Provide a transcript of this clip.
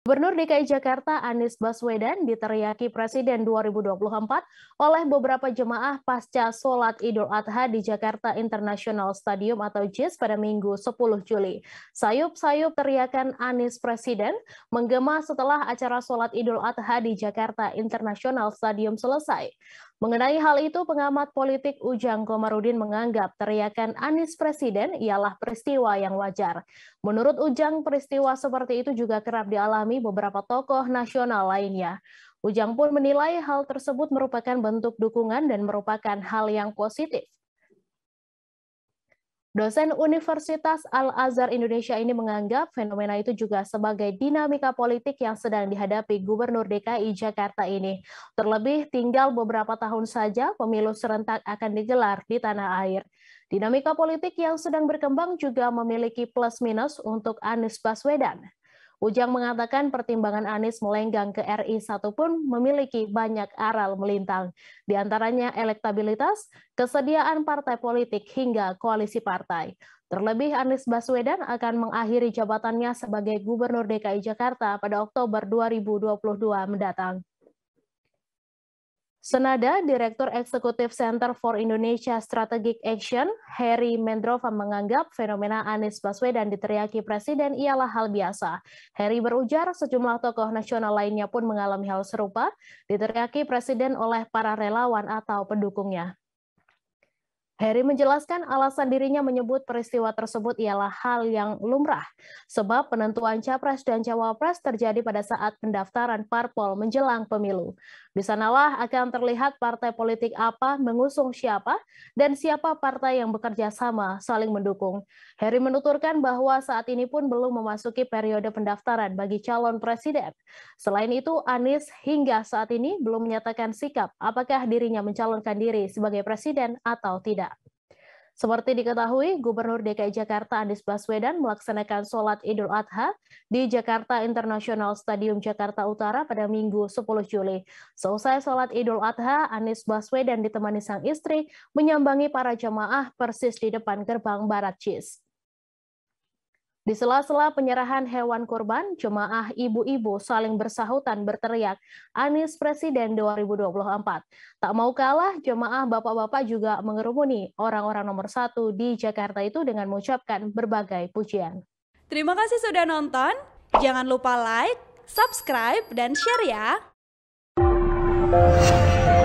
Gubernur DKI Jakarta Anies Baswedan diteriaki Presiden 2024 oleh beberapa jemaah pasca sholat Idul Adha di Jakarta International Stadium atau JIS pada Minggu 10 Juli. Sayup-sayup teriakan Anies Presiden menggema setelah acara sholat Idul Adha di Jakarta International Stadium selesai. Mengenai hal itu, pengamat politik Ujang Komarudin menganggap teriakan Anies Presiden ialah peristiwa yang wajar. Menurut Ujang, peristiwa seperti itu juga kerap dialami beberapa tokoh nasional lainnya. Ujang pun menilai hal tersebut merupakan bentuk dukungan dan merupakan hal yang positif. Dosen Universitas Al-Azhar Indonesia ini menganggap fenomena itu juga sebagai dinamika politik yang sedang dihadapi Gubernur DKI Jakarta ini. Terlebih tinggal beberapa tahun saja pemilu serentak akan digelar di tanah air. Dinamika politik yang sedang berkembang juga memiliki plus minus untuk Anies Baswedan. Ujang mengatakan pertimbangan Anies melenggang ke RI satu pun memiliki banyak aral melintang, di antaranya elektabilitas, kesediaan partai politik hingga koalisi partai. Terlebih Anies Baswedan akan mengakhiri jabatannya sebagai Gubernur DKI Jakarta pada Oktober 2022 mendatang. Senada, Direktur Eksekutif Center for Indonesia Strategic Action, Harry Mendrova menganggap fenomena Anies Baswedan diteriaki Presiden ialah hal biasa. Harry berujar sejumlah tokoh nasional lainnya pun mengalami hal serupa, diteriaki Presiden oleh para relawan atau pendukungnya. Harry menjelaskan alasan dirinya menyebut peristiwa tersebut ialah hal yang lumrah, sebab penentuan capres dan cawapres terjadi pada saat pendaftaran parpol menjelang pemilu. Di sanalah akan terlihat partai politik apa mengusung siapa dan siapa partai yang bekerja sama saling mendukung. Harry menuturkan bahwa saat ini pun belum memasuki periode pendaftaran bagi calon presiden. Selain itu, Anies hingga saat ini belum menyatakan sikap apakah dirinya mencalonkan diri sebagai presiden atau tidak. Seperti diketahui, Gubernur DKI Jakarta Anies Baswedan melaksanakan sholat Idul Adha di Jakarta International Stadium Jakarta Utara pada Minggu 10 Juli. Selesai sholat Idul Adha, Anies Baswedan ditemani sang istri menyambangi para jemaah persis di depan gerbang Barat Cis. Di sela-sela penyerahan hewan kurban, jemaah ibu-ibu saling bersahutan berteriak, Anies Presiden 2024. Tak mau kalah, jemaah bapak-bapak juga mengerumuni orang-orang nomor satu di Jakarta itu dengan mengucapkan berbagai pujian. Terima kasih sudah nonton. Jangan lupa like, subscribe, dan share ya.